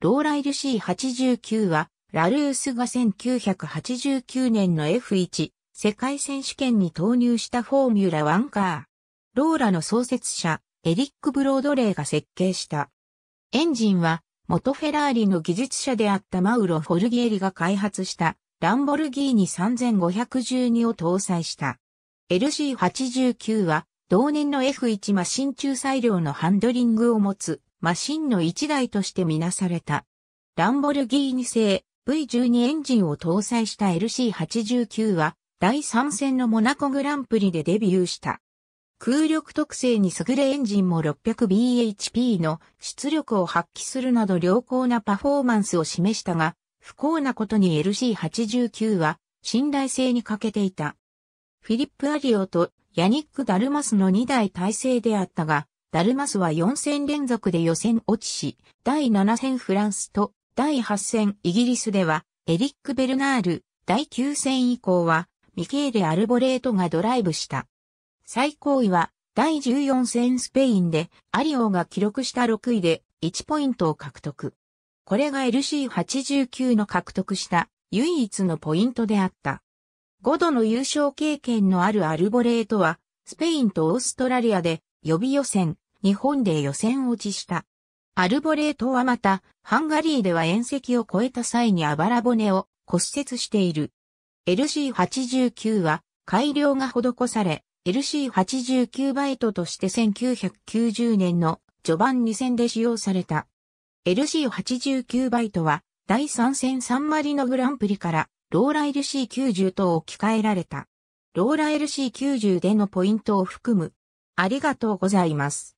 ローライル C89 は、ラルースが1989年の F1 世界選手権に投入したフォーミュラ1カー。ローラの創設者、エリック・ブロードレイが設計した。エンジンは、元フェラーリの技術者であったマウロ・フォルギエリが開発したランボルギーニ3512を搭載した。LC89 は同年の F1 マシン中裁量のハンドリングを持つマシンの一台としてみなされた。ランボルギーニ製 V12 エンジンを搭載した LC89 は第3戦のモナコグランプリでデビューした。空力特性に優れエンジンも 600bhp の出力を発揮するなど良好なパフォーマンスを示したが、不幸なことに LC89 は信頼性に欠けていた。フィリップ・アリオとヤニック・ダルマスの2台体制であったが、ダルマスは4戦連続で予選落ちし、第7戦フランスと第8戦イギリスでは、エリック・ベルナール、第9戦以降は、ミケーレ・アルボレートがドライブした。最高位は、第14戦スペインで、アリオが記録した6位で、1ポイントを獲得。これが LC89 の獲得した唯一のポイントであった。5度の優勝経験のあるアルボレートは、スペインとオーストラリアで予備予選、日本で予選落ちした。アルボレートはまた、ハンガリーでは遠赤を越えた際にあばら骨を骨折している。LC89 は改良が施され、LC89 バイトとして1990年の序盤2 0で使用された。LC89 バイトは第3戦サンマリノグランプリからローラ LC90 と置き換えられた。ローラ LC90 でのポイントを含むありがとうございます。